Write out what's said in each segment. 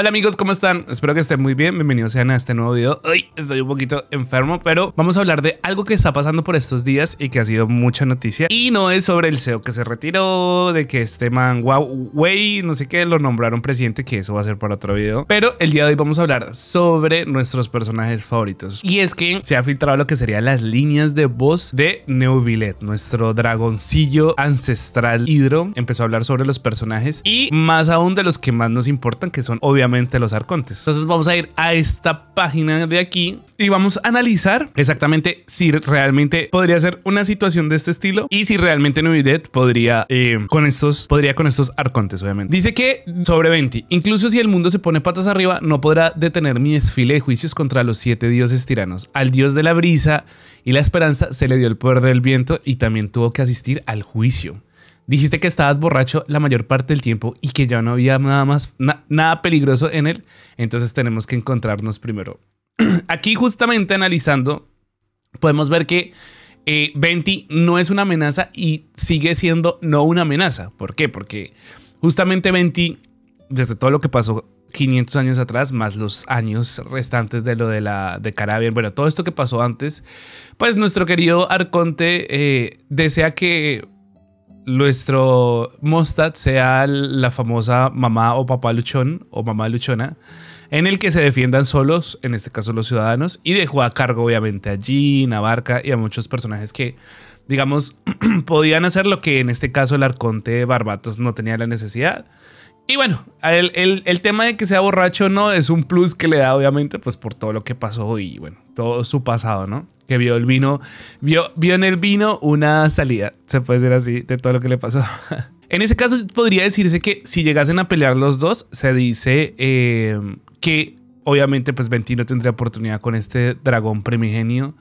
Hola amigos, ¿cómo están? Espero que estén muy bien, bienvenidos sean a este nuevo video. Hoy estoy un poquito enfermo, pero vamos a hablar de algo que está pasando por estos días y que ha sido mucha noticia. Y no es sobre el CEO que se retiró, de que este man Huawei, no sé qué, lo nombraron presidente, que eso va a ser para otro video. Pero el día de hoy vamos a hablar sobre nuestros personajes favoritos. Y es que se ha filtrado lo que serían las líneas de voz de Neuvillet, nuestro dragoncillo ancestral hidro. Empezó a hablar sobre los personajes y más aún de los que más nos importan, que son obviamente los arcontes. Entonces vamos a ir a esta página de aquí y vamos a analizar exactamente si realmente podría ser una situación de este estilo y si realmente Nuvidet podría eh, con estos podría con estos arcontes obviamente. Dice que sobre 20, incluso si el mundo se pone patas arriba no podrá detener mi desfile de juicios contra los siete dioses tiranos. Al dios de la brisa y la esperanza se le dio el poder del viento y también tuvo que asistir al juicio. Dijiste que estabas borracho la mayor parte del tiempo y que ya no había nada más, nada peligroso en él. Entonces tenemos que encontrarnos primero. Aquí justamente analizando, podemos ver que eh, Venti no es una amenaza y sigue siendo no una amenaza. ¿Por qué? Porque justamente Venti, desde todo lo que pasó 500 años atrás, más los años restantes de lo de la de bueno, todo esto que pasó antes, pues nuestro querido Arconte eh, desea que nuestro Mostad sea la famosa mamá o papá luchón o mamá luchona, en el que se defiendan solos, en este caso los ciudadanos, y dejó a cargo obviamente a Jean, a Barca y a muchos personajes que, digamos, podían hacer lo que en este caso el arconte Barbatos no tenía la necesidad, y bueno, el, tema de que sea borracho no es un plus que le da, obviamente, pues por todo lo que pasó y bueno, todo su pasado, ¿no? Que vio el vino, vio, vio en el vino una salida, se puede decir así, de todo lo que le pasó. en ese caso, podría decirse que si llegasen a pelear los dos, se dice eh, que obviamente, pues Ventino tendría oportunidad con este dragón primigenio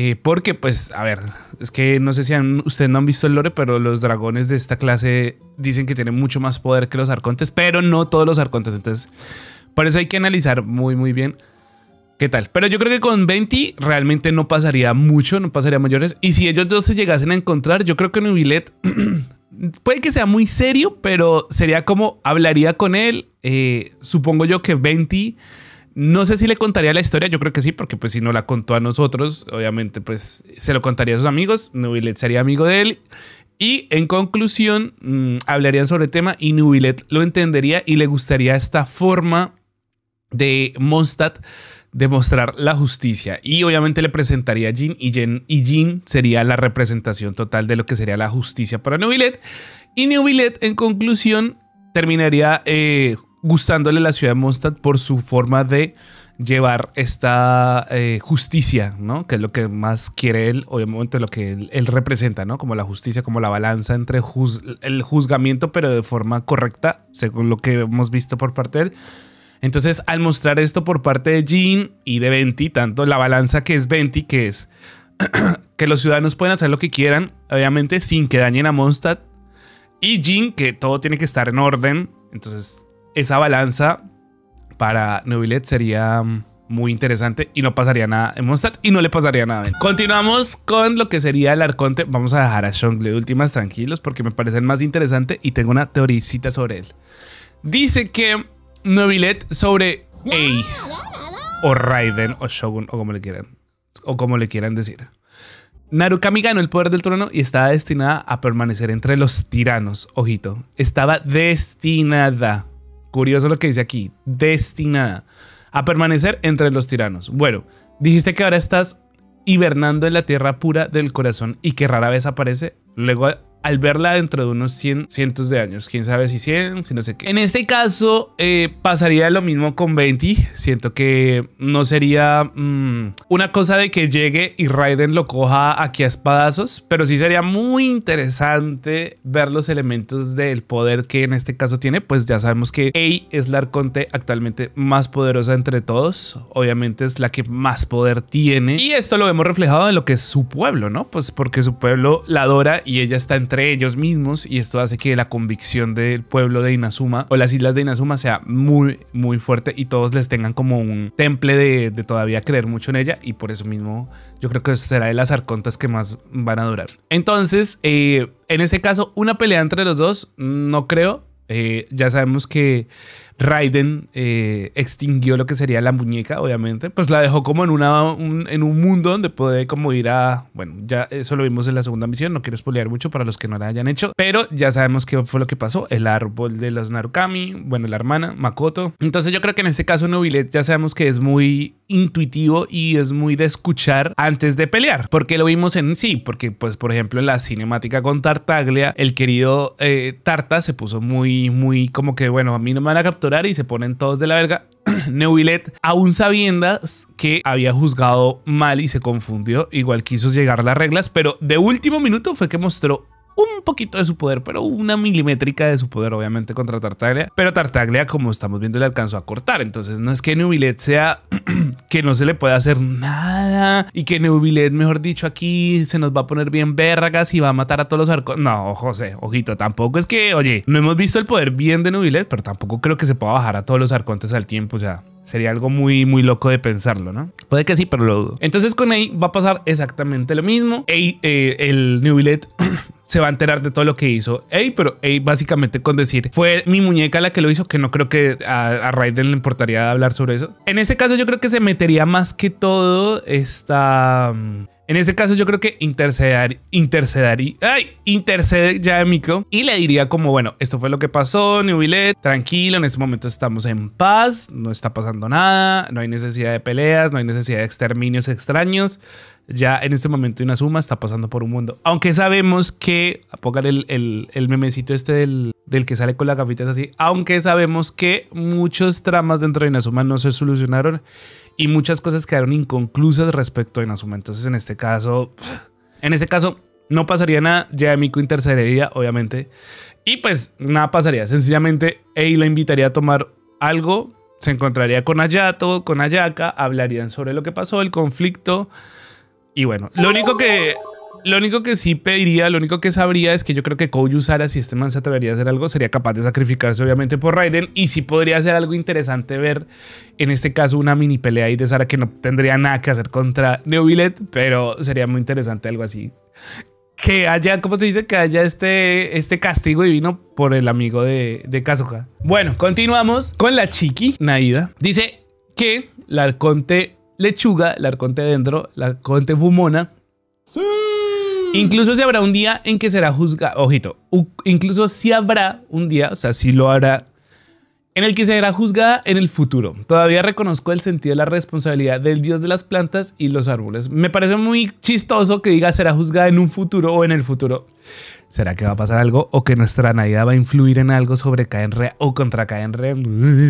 eh, porque, pues, a ver, es que no sé si han, ustedes no han visto el lore, pero los dragones de esta clase dicen que tienen mucho más poder que los arcontes, pero no todos los arcontes. Entonces, por eso hay que analizar muy, muy bien qué tal. Pero yo creo que con Venti realmente no pasaría mucho, no pasaría mayores. Y si ellos dos se llegasen a encontrar, yo creo que Nubilet puede que sea muy serio, pero sería como hablaría con él. Eh, supongo yo que Venti no sé si le contaría la historia, yo creo que sí, porque pues si no la contó a nosotros, obviamente pues se lo contaría a sus amigos, Nubilet sería amigo de él y en conclusión mm, hablarían sobre el tema y Nubilet lo entendería y le gustaría esta forma de Mondstadt demostrar la justicia. Y obviamente le presentaría a Jean y, Jean y sería la representación total de lo que sería la justicia para Nubilet. Y Nubilet en conclusión terminaría eh, gustándole la ciudad de Mondstadt por su forma de llevar esta eh, justicia, ¿no? Que es lo que más quiere él, obviamente lo que él, representa, ¿no? Como la justicia, como la balanza entre el juzgamiento, pero de forma correcta, según lo que hemos visto por parte de él. Entonces, al mostrar esto por parte de Jean y de Venti, tanto la balanza que es Venti, que es que los ciudadanos pueden hacer lo que quieran, obviamente sin que dañen a Mondstadt, y Jean, que todo tiene que estar en orden, entonces esa balanza para Neuvillet sería mm, muy interesante y no pasaría nada en Mondstadt y no le pasaría nada. Continuamos con lo que sería el arconte. Vamos a dejar a Shongle últimas tranquilos porque me parecen más interesante y tengo una teoricita sobre él. Dice que Novilet sobre Ei o Raiden o Shogun o como le quieran o como le quieran decir. Narukami ganó el poder del trono y estaba destinada a permanecer entre los tiranos. Ojito, estaba destinada. Curioso lo que dice aquí, destinada a permanecer entre los tiranos. Bueno, dijiste que ahora estás hibernando en la tierra pura del corazón y que rara vez aparece. Luego al verla dentro de unos 100, cientos de años. Quién sabe si 100, si no sé qué. En este caso, eh, pasaría lo mismo con 20. Siento que no sería mm, una cosa de que llegue y Raiden lo coja aquí a espadazos, pero sí sería muy interesante ver los elementos del poder que en este caso tiene. Pues ya sabemos que A es la Arconte actualmente más poderosa entre todos. Obviamente es la que más poder tiene. Y esto lo vemos reflejado en lo que es su pueblo, ¿no? Pues porque su pueblo la adora y ella está en entre ellos mismos y esto hace que la convicción del pueblo de Inazuma o las islas de Inazuma sea muy, muy fuerte y todos les tengan como un temple de, todavía creer mucho en ella y por eso mismo yo creo que será de las arcontas que más van a durar. Entonces, eh, en este caso, una pelea entre los dos, no creo. Eh, ya sabemos que Raiden eh, extinguió lo que sería la muñeca, obviamente, pues la dejó como en, una, un, en un mundo donde puede como ir a, bueno, ya eso lo vimos en la segunda misión, no quiero spoilear mucho para los que no la hayan hecho, pero ya sabemos qué fue lo que pasó, el árbol de los Narukami, bueno, la hermana, Makoto. Entonces yo creo que en este caso Nobilet ya sabemos que es muy intuitivo y es muy de escuchar antes de pelear, porque lo vimos en sí, porque pues por ejemplo en la cinemática con Tartaglia, el querido eh, Tarta se puso muy, muy como que, bueno, a mí no me van a y se ponen todos de la verga. Neuvillet, aún sabiendo que había juzgado mal y se confundió, igual quiso llegar las reglas, pero de último minuto fue que mostró un poquito de su poder, pero una milimétrica de su poder, obviamente, contra Tartaglia. Pero Tartaglia, como estamos viendo, le alcanzó a cortar. Entonces, no es que Nubilet sea que no se le pueda hacer nada y que Nubilet, mejor dicho, aquí se nos va a poner bien bérragas y va a matar a todos los arcos. No, José, ojito, tampoco es que, oye, no hemos visto el poder bien de Nubilet, pero tampoco creo que se pueda bajar a todos los arcontes al tiempo. O sea, Sería algo muy, muy loco de pensarlo, ¿no? Puede que sí, pero lo dudo. Entonces con A va a pasar exactamente lo mismo. El eh, el se va a enterar de todo lo que hizo A, pero A básicamente con decir fue mi muñeca la que lo hizo, que no creo que a Raiden le importaría hablar sobre eso. En ese caso yo creo que se metería más que todo esta... Mm, en este caso yo creo que interceder, interceder, ay, intercede ya Miko y le diría como, bueno, esto fue lo que pasó, Billet, tranquilo, en este momento estamos en paz, no está pasando nada, no hay necesidad de peleas, no hay necesidad de exterminios extraños. Ya en este momento Inazuma está pasando por un mundo. Aunque sabemos que, pongan el, el, memecito este del, que sale con la gafita es así, aunque sabemos que muchos tramas dentro de Inazuma no se solucionaron y muchas cosas quedaron inconclusas respecto a Inazuma. Entonces, en este caso, en este caso, no pasaría nada. Ya Miku intercedería, obviamente. Y pues nada pasaría. Sencillamente, Ei la invitaría a tomar algo. Se encontraría con Ayato, con Ayaka. Hablarían sobre lo que pasó, el conflicto. Y bueno, lo único que lo único que sí pediría, lo único que sabría es que yo creo que Koyu Sara si este man se atrevería a hacer algo, sería capaz de sacrificarse obviamente por Raiden y sí podría ser algo interesante ver, en este caso, una mini pelea ahí de Sara que no tendría nada que hacer contra Neuvillette pero sería muy interesante algo así. Que haya, ¿cómo se dice? Que haya este, este castigo divino por el amigo de, de Kazuha. Bueno, continuamos con la chiqui, Naida. Dice que la arconte lechuga, la arconte dentro la arconte fumona... ¡Sí! Incluso si habrá un día en que será juzgada, ojito, incluso si habrá un día, o sea, si lo hará en el que será juzgada en el futuro. Todavía reconozco el sentido de la responsabilidad del dios de las plantas y los árboles. Me parece muy chistoso que diga será juzgada en un futuro o en el futuro. ¿Será que va a pasar algo? ¿O que nuestra Navidad va a influir en algo sobre Caen Re o contra Caen Re?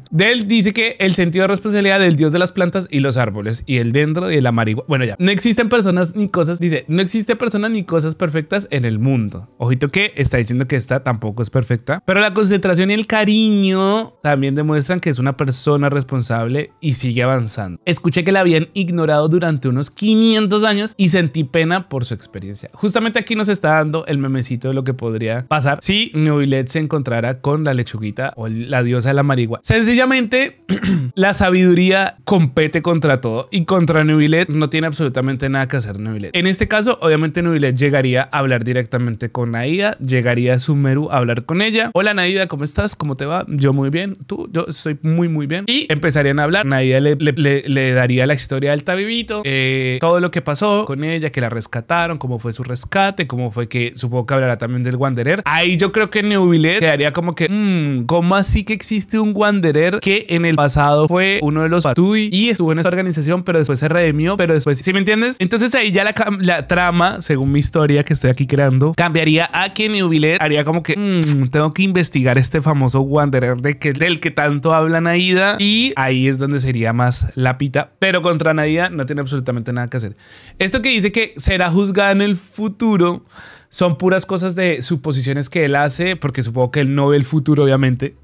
Del dice que el sentido de responsabilidad del dios de las plantas y los árboles y el dentro y el amarillo Bueno, ya. No existen personas ni cosas. Dice, no existe personas ni cosas perfectas en el mundo. Ojito que está diciendo que esta tampoco es perfecta. Pero la concentración y el cariño también demuestran que es una persona responsable y sigue avanzando. Escuché que la habían ignorado durante unos 500 años y sentí pena por su experiencia. Justamente aquí nos está dando el memecito de lo que podría pasar si Nubilet se encontrara con la lechuguita o la diosa de la marihuana Sencillamente, la sabiduría compete contra todo y contra Nubilet no tiene absolutamente nada que hacer Nubilet. En este caso, obviamente Nubilet llegaría a hablar directamente con Naida, llegaría a Sumeru a hablar con ella. Hola Naida, ¿cómo estás? ¿Cómo te va? Yo muy bien, tú, yo estoy muy muy bien. Y empezarían a hablar, Naida le, daría la historia del tabibito, eh, todo lo que pasó con ella, que la rescataron, cómo fue su rescate, cómo fue que supongo que hablar también del Wanderer. Ahí yo creo que Neuvillet quedaría como que, mmm, ¿cómo así que existe un Wanderer que en el pasado fue uno de los Fatui y estuvo en esta organización, pero después se redimió, pero después, Si me entiendes? Entonces ahí ya la, trama, según mi historia que estoy aquí creando, cambiaría a que Neuvillet haría como que, mm, tengo que investigar este famoso Wanderer de que, del que tanto habla Naida y ahí es donde sería más la pita, pero contra Naida no tiene absolutamente nada que hacer. Esto que dice que será juzgada en el futuro son puras cosas de suposiciones que él hace, porque supongo que él no ve el futuro, obviamente.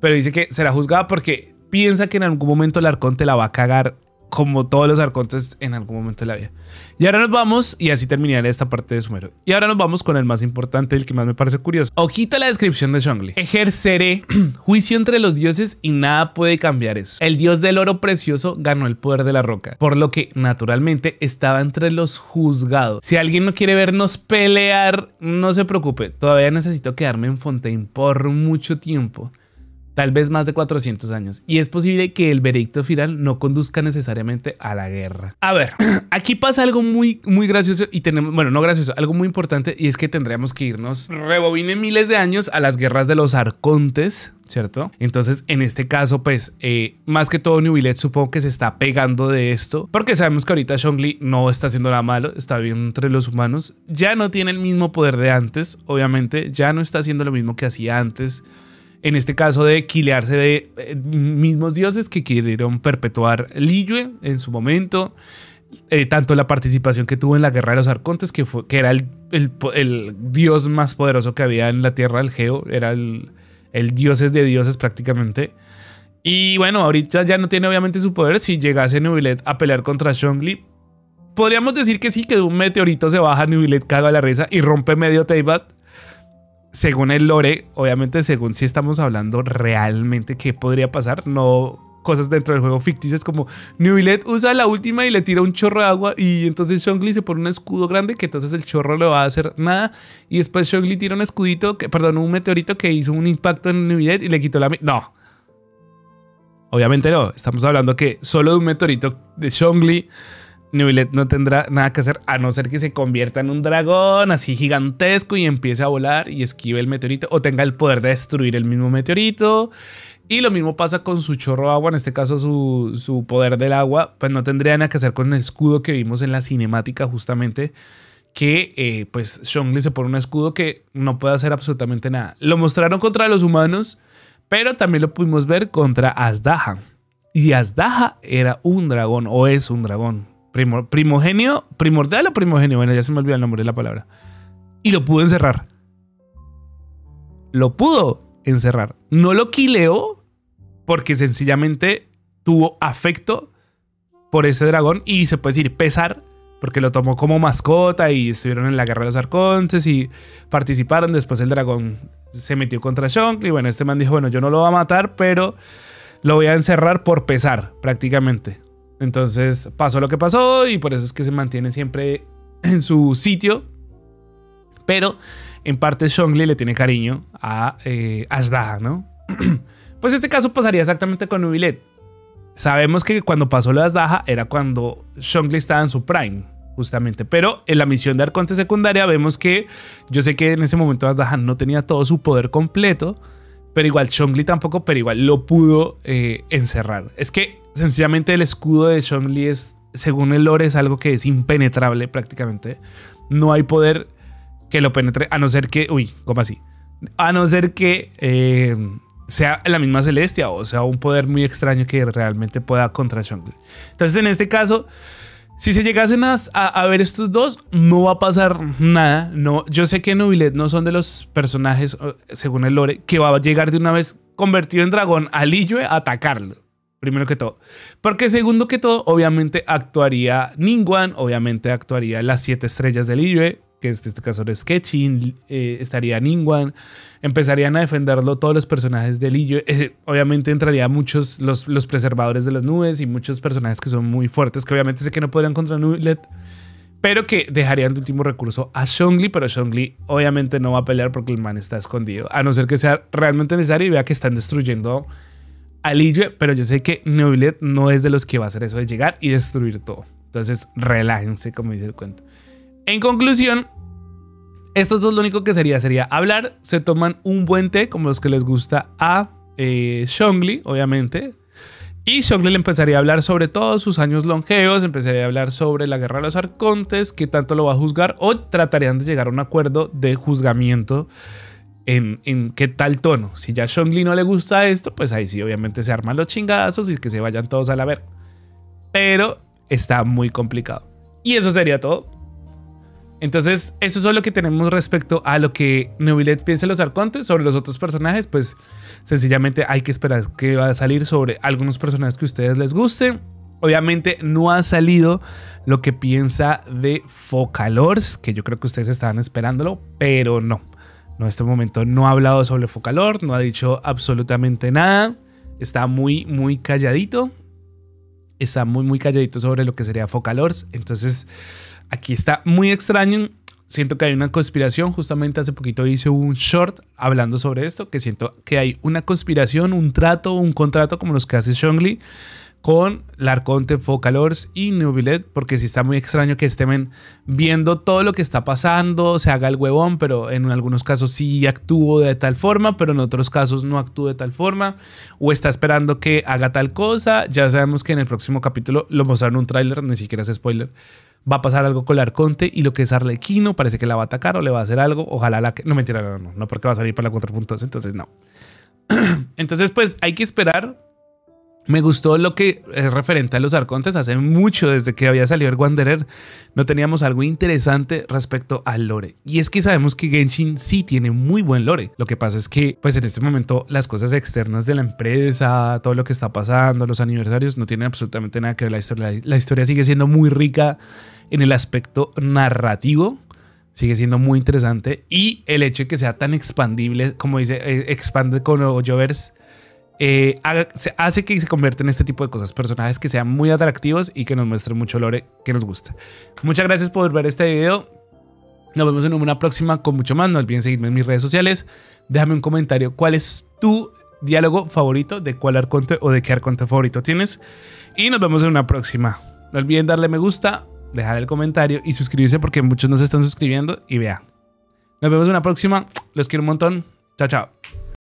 Pero dice que será juzgada porque piensa que en algún momento el te la va a cagar como todos los arcontes en algún momento de la vida. Y ahora nos vamos, y así terminaré esta parte de Sumero. Y ahora nos vamos con el más importante, el que más me parece curioso. Ojito a la descripción de Shongli. Ejerceré juicio entre los dioses y nada puede cambiar eso. El dios del oro precioso ganó el poder de la roca, por lo que naturalmente estaba entre los juzgados. Si alguien no quiere vernos pelear, no se preocupe. Todavía necesito quedarme en Fontaine por mucho tiempo tal vez más de 400 años, y es posible que el veredicto final no conduzca necesariamente a la guerra. A ver, aquí pasa algo muy, muy gracioso y tenemos, bueno, no gracioso, algo muy importante, y es que tendríamos que irnos, rebobine miles de años a las guerras de los arcontes, ¿cierto? Entonces, en este caso, pues, eh, más que todo, Nubilet supongo que se está pegando de esto, porque sabemos que ahorita Shongli no está haciendo nada malo, está bien entre los humanos, ya no tiene el mismo poder de antes, obviamente, ya no está haciendo lo mismo que hacía antes, en este caso de quilearse de eh, mismos dioses que quisieron perpetuar Liyue en su momento. Eh, tanto la participación que tuvo en la guerra de los arcontes, que, fue, que era el, dios más poderoso que había en la tierra, el Geo, era el, dioses de dioses prácticamente. Y bueno, ahorita ya no tiene obviamente su poder. Si llegase Nubilet a pelear contra Shongli, podríamos decir que sí, que de un meteorito se baja Nubilet, caga la risa y rompe medio Teibat según el lore, obviamente según si estamos hablando realmente qué podría pasar, no cosas dentro del juego ficticias como Nubilet usa la última y le tira un chorro de agua y entonces Shongli se pone un escudo grande que entonces el chorro le va a hacer nada y después Shongli tira un escudito, que, perdón, un meteorito que hizo un impacto en New y le quitó la... No. Obviamente no, estamos hablando que solo de un meteorito de Shongli no tendrá nada que hacer a no ser que se convierta en un dragón así gigantesco y empiece a volar y esquive el meteorito o tenga el poder de destruir el mismo meteorito. Y lo mismo pasa con su chorro agua, en este caso su, poder del agua, pues no tendría nada que hacer con el escudo que vimos en la cinemática justamente que eh, pues Shongli se pone un escudo que no puede hacer absolutamente nada. Lo mostraron contra los humanos, pero también lo pudimos ver contra Asdaha. Y Asdaha era un dragón o es un dragón primogenio, primordial o primogenio, bueno, ya se me olvidó el nombre de la palabra. Y lo pudo encerrar. Lo pudo encerrar. No lo quileó porque sencillamente tuvo afecto por ese dragón y se puede decir pesar porque lo tomó como mascota y estuvieron en la guerra de los arcontes y participaron. Después el dragón se metió contra Shonk y bueno, este man dijo, bueno, yo no lo voy a matar, pero lo voy a encerrar por pesar prácticamente. Entonces pasó lo que pasó y por eso es que se mantiene siempre en su sitio. Pero en parte Shongli le tiene cariño a eh, ¿no? pues este caso pasaría exactamente con Nubilet. Sabemos que cuando pasó lo de Asdaha era cuando Shongli estaba en su prime, justamente. Pero en la misión de Arconte secundaria vemos que yo sé que en ese momento Asdaha no tenía todo su poder completo pero igual Chongli tampoco, pero igual lo pudo eh, encerrar. Es que sencillamente el escudo de Chongli es, según el lore, es algo que es impenetrable prácticamente. No hay poder que lo penetre, a no ser que, uy, ¿cómo así? A no ser que eh, sea la misma Celestia o sea un poder muy extraño que realmente pueda contra Chongli. Entonces, en este caso, si se llegasen a, a, ver estos dos, no va a pasar nada. No, yo sé que Nubilet no son de los personajes, según el lore, que va a llegar de una vez convertido en dragón al Iyue a atacarlo. Primero que todo. Porque segundo que todo, obviamente actuaría Ningguan, obviamente actuaría las siete estrellas del Iyue, que en este caso de Sketching, eh, estaría Ningwan, empezarían a defenderlo todos los personajes de Liyue eh, obviamente entraría muchos, los, los, preservadores de las nubes y muchos personajes que son muy fuertes, que obviamente sé que no podrían contra Nublet, pero que dejarían de último recurso a Shongli, pero Shongli obviamente no va a pelear porque el man está escondido, a no ser que sea realmente necesario y vea que están destruyendo a Liyue, pero yo sé que Nublet no es de los que va a hacer eso de llegar y destruir todo. Entonces, relájense, como dice el cuento. En conclusión, estos dos lo único que sería sería hablar, se toman un buen té como los que les gusta a eh, Shongli, obviamente. Y Shongli le empezaría a hablar sobre todos sus años longeos, empezaría a hablar sobre la guerra de los arcontes, qué tanto lo va a juzgar o tratarían de llegar a un acuerdo de juzgamiento en, qué tal tono. Si ya a Shongli no le gusta esto, pues ahí sí obviamente se arman los chingazos y que se vayan todos a la ver, Pero está muy complicado. Y eso sería todo. Entonces, eso es lo que tenemos respecto a lo que neville piensa en los arcontes sobre los otros personajes. Pues sencillamente hay que esperar que va a salir sobre algunos personajes que a ustedes les gusten. Obviamente no ha salido lo que piensa de Focalors, que yo creo que ustedes estaban esperándolo, pero no. No, en este momento no ha hablado sobre Focalor, no ha dicho absolutamente nada. Está muy, muy calladito. Está muy, muy calladito sobre lo que sería Focalors. Entonces, Aquí está muy extraño. Siento que hay una conspiración. Justamente hace poquito hice un short hablando sobre esto, que siento que hay una conspiración, un trato, un contrato como los que hace Shongli con Larconte, Focalors y Nubilet, porque sí está muy extraño que estén viendo todo lo que está pasando, se haga el huevón, pero en algunos casos sí actúo de tal forma, pero en otros casos no actúo de tal forma, o está esperando que haga tal cosa. Ya sabemos que en el próximo capítulo lo mostraron un tráiler, ni siquiera es spoiler, va a pasar algo con el Arconte y lo que es Arlequino parece que la va a atacar o le va a hacer algo. Ojalá la que... No, mentira, no, no, no, porque va a salir para la 4.2, entonces no. entonces, pues hay que esperar me gustó lo que es eh, referente a los arcontes. Hace mucho desde que había salido el Wanderer no teníamos algo interesante respecto al lore. Y es que sabemos que Genshin sí tiene muy buen lore. Lo que pasa es que pues en este momento las cosas externas de la empresa, todo lo que está pasando, los aniversarios no tienen absolutamente nada que ver. La historia, la historia sigue siendo muy rica en el aspecto narrativo sigue siendo muy interesante. Y el hecho de que sea tan expandible, como dice, eh, expande con Jovers eh, hace que se convierta en este tipo de cosas, personajes que sean muy atractivos y que nos muestren mucho lore que nos gusta. Muchas gracias por ver este video. Nos vemos en una próxima con mucho más. No olviden seguirme en mis redes sociales. Déjame un comentario cuál es tu diálogo favorito, de cuál arconte o de qué arconte favorito tienes. Y nos vemos en una próxima. No olviden darle me gusta, dejar el comentario y suscribirse porque muchos no se están suscribiendo. Y vea. Nos vemos en una próxima. Los quiero un montón. Chao, chao.